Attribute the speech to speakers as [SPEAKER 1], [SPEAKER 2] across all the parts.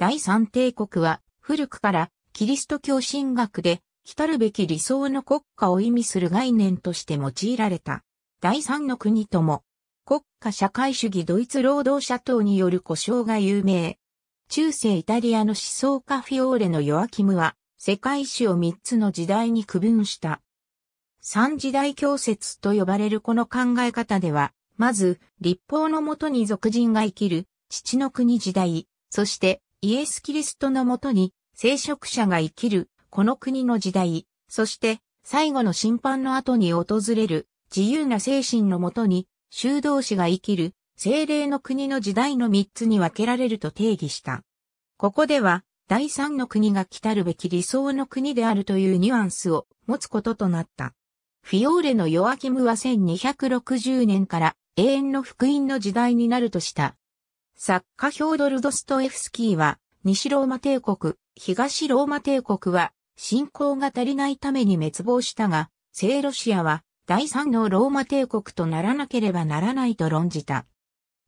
[SPEAKER 1] 第三帝国は古くからキリスト教神学で来るべき理想の国家を意味する概念として用いられた。第三の国とも、国家社会主義ドイツ労働者党による故障が有名。中世イタリアの思想家フィオーレのヨアキムは、世界史を三つの時代に区分した。三時代教説と呼ばれるこの考え方では、まず、立法のもとに俗人が生きる、父の国時代、そして、イエス・キリストのもとに聖職者が生きるこの国の時代、そして最後の審判の後に訪れる自由な精神のもとに修道士が生きる精霊の国の時代の3つに分けられると定義した。ここでは第三の国が来たるべき理想の国であるというニュアンスを持つこととなった。フィオーレのヨアキムは1260年から永遠の福音の時代になるとした作家ヒョードル・ドストエフスキーは、西ローマ帝国、東ローマ帝国は、信仰が足りないために滅亡したが、聖ロシアは、第三のローマ帝国とならなければならないと論じた。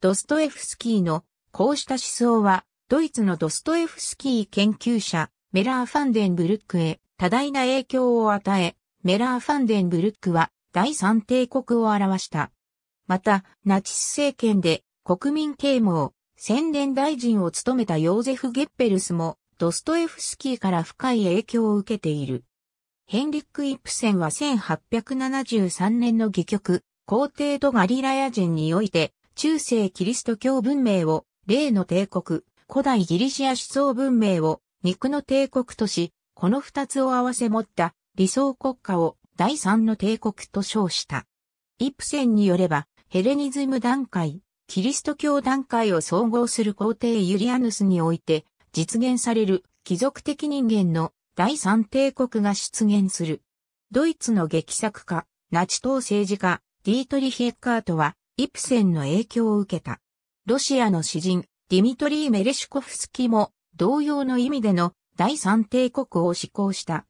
[SPEAKER 1] ドストエフスキーの、こうした思想は、ドイツのドストエフスキー研究者、メラー・ファンデンブルックへ多大な影響を与え、メラー・ファンデンブルックは第三帝国を表した。また、ナチス政権で国民啓蒙、宣伝大臣を務めたヨーゼフ・ゲッペルスも、ドストエフスキーから深い影響を受けている。ヘンリック・イプセンは1873年の戯曲、皇帝とガリラヤ人において、中世キリスト教文明を、例の帝国、古代ギリシア思想文明を、肉の帝国とし、この二つを合わせ持った理想国家を第三の帝国と称した。イプセンによれば、ヘレニズム段階、キリスト教団会を総合する皇帝ユリアヌスにおいて実現される貴族的人間の第三帝国が出現する。ドイツの劇作家、ナチ党政治家、ディートリヒ・エッカートは、イプセンの影響を受けた。ロシアの詩人、ディミトリー・メレシュコフスキも、同様の意味での第三帝国を施行した。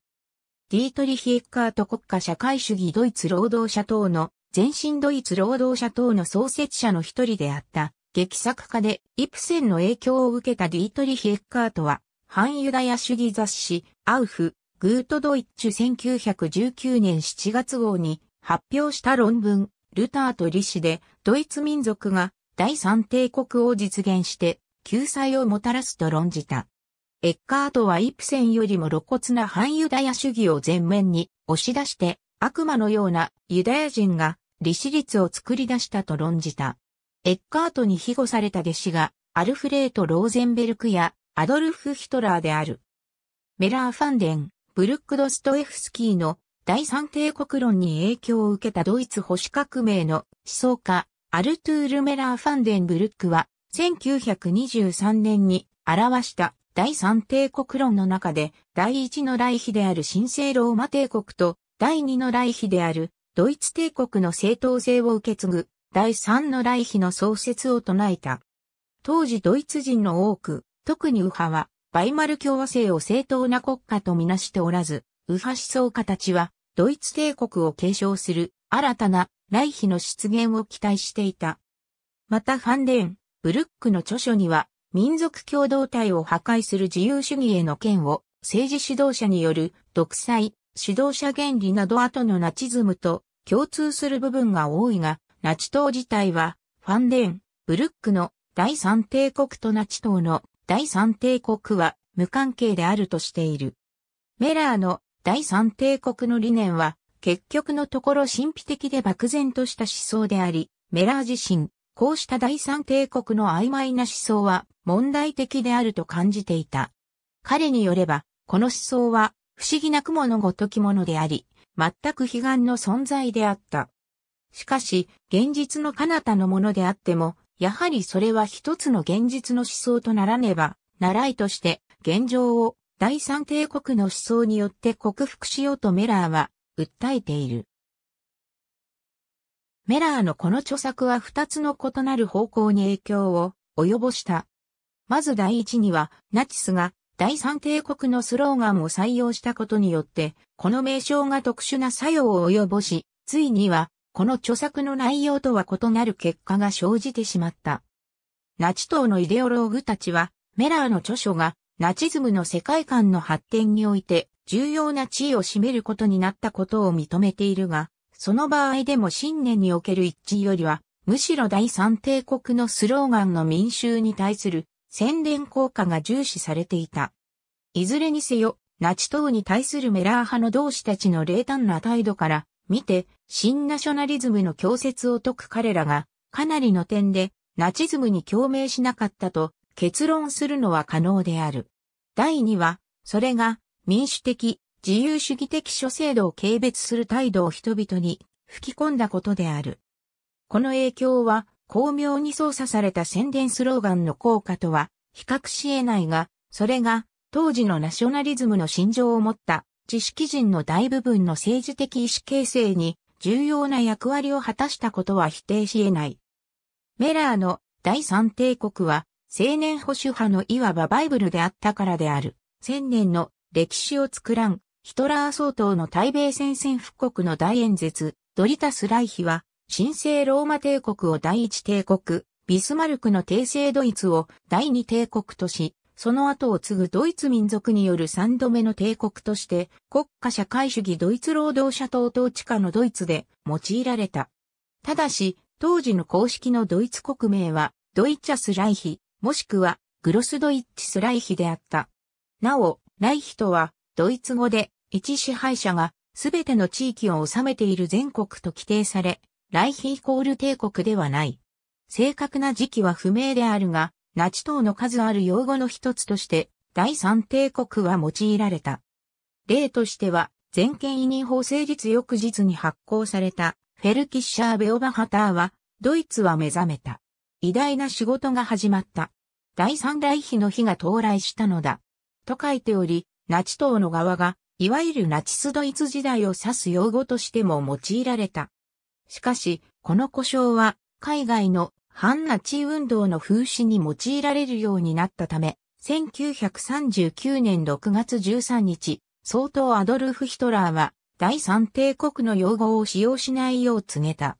[SPEAKER 1] ディートリヒ・エッカート国家社会主義ドイツ労働者党の全身ドイツ労働者党の創設者の一人であった、劇作家で、イプセンの影響を受けたディートリヒ・エッカートは、反ユダヤ主義雑誌、アウフ、グートドイッチュ1919年7月号に発表した論文、ルターとリシで、ドイツ民族が第三帝国を実現して救済をもたらすと論じた。エッカートはイプセンよりも露骨な反ユダヤ主義を前面に押し出して、悪魔のようなユダヤ人が利子率を作り出したと論じた。エッカートに庇護された弟子が、アルフレート・ローゼンベルクやアドルフ・ヒトラーである。メラー・ファンデン、ブルック・ドストエフスキーの第三帝国論に影響を受けたドイツ保守革命の思想家、アルトゥール・メラー・ファンデン・ブルックは、1923年に表した第三帝国論の中で、第一の来比である神聖ローマ帝国と、第二の来比であるドイツ帝国の正当性を受け継ぐ第三の来妃の創設を唱えた。当時ドイツ人の多く、特に右派は、バイマル共和制を正当な国家とみなしておらず、右派思想家たちは、ドイツ帝国を継承する新たな来妃の出現を期待していた。またファンデン、ブルックの著書には、民族共同体を破壊する自由主義への剣を政治指導者による独裁、指導者原理など後のナチズムと共通する部分が多いが、ナチ党自体は、ファンデン、ブルックの第三帝国とナチ党の第三帝国は無関係であるとしている。メラーの第三帝国の理念は、結局のところ神秘的で漠然とした思想であり、メラー自身、こうした第三帝国の曖昧な思想は問題的であると感じていた。彼によれば、この思想は不思議な雲のごときものであり、全く悲願の存在であった。しかし、現実の彼方のものであっても、やはりそれは一つの現実の思想とならねば、ならいとして、現状を第三帝国の思想によって克服しようとメラーは訴えている。メラーのこの著作は二つの異なる方向に影響を及ぼした。まず第一には、ナチスが第三帝国のスローガンを採用したことによって、この名称が特殊な作用を及ぼし、ついには、この著作の内容とは異なる結果が生じてしまった。ナチ党のイデオローグたちは、メラーの著書が、ナチズムの世界観の発展において、重要な地位を占めることになったことを認めているが、その場合でも信念における一致よりは、むしろ第三帝国のスローガンの民衆に対する宣伝効果が重視されていた。いずれにせよ、ナチ党に対するメラー派の同志たちの冷淡な態度から見て、新ナショナリズムの強説を解く彼らが、かなりの点で、ナチズムに共鳴しなかったと結論するのは可能である。第二は、それが民主的、自由主義的諸制度を軽蔑する態度を人々に吹き込んだことである。この影響は巧妙に操作された宣伝スローガンの効果とは比較し得ないが、それが当時のナショナリズムの心情を持った知識人の大部分の政治的意思形成に重要な役割を果たしたことは否定し得ない。メラーの第三帝国は青年保守派のいわばバイブルであったからである。千年の歴史を作らん、ヒトラー総統の対米戦線復刻の大演説、ドリタス・ライヒは神聖ローマ帝国を第一帝国、ビスマルクの帝政ドイツを第二帝国とし、その後を継ぐドイツ民族による三度目の帝国として、国家社会主義ドイツ労働者党統治下のドイツで用いられた。ただし、当時の公式のドイツ国名は、ドイチャス・ライヒ、もしくは、グロスドイッチス・ライヒであった。なお、ライヒとは、ドイツ語で、一支配者が、すべての地域を治めている全国と規定され、来ヒイコール帝国ではない。正確な時期は不明であるが、ナチ党の数ある用語の一つとして、第三帝国は用いられた。例としては、全権委任法成立翌日に発行された、フェルキッシャー・ベオバハターは、ドイツは目覚めた。偉大な仕事が始まった。第三来比の日が到来したのだ。と書いており、ナチ党の側が、いわゆるナチスドイツ時代を指す用語としても用いられた。しかし、この故障は海外の反ナチ運動の風刺に用いられるようになったため、1939年6月13日、総統アドルフ・ヒトラーは第三帝国の用語を使用しないよう告げた。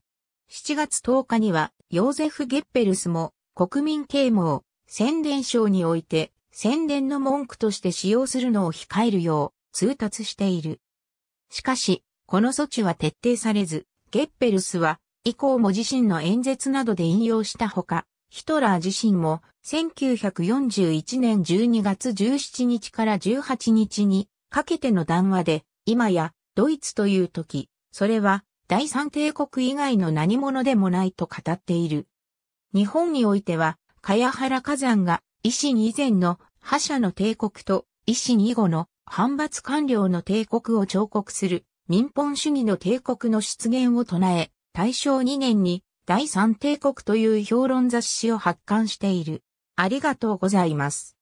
[SPEAKER 1] 7月10日にはヨーゼフ・ゲッペルスも国民啓蒙、宣伝省において宣伝の文句として使用するのを控えるよう通達している。しかし、この措置は徹底されず、ゲッペルスは、以降も自身の演説などで引用したほか、ヒトラー自身も1941年12月17日から18日にかけての談話で、今やドイツという時、それは第三帝国以外の何者でもないと語っている。日本においては、茅原火山が維新以前の覇者の帝国と維新以後の反発官僚の帝国を彫刻する民本主義の帝国の出現を唱え、大正2年に第三帝国という評論雑誌を発刊している。ありがとうございます。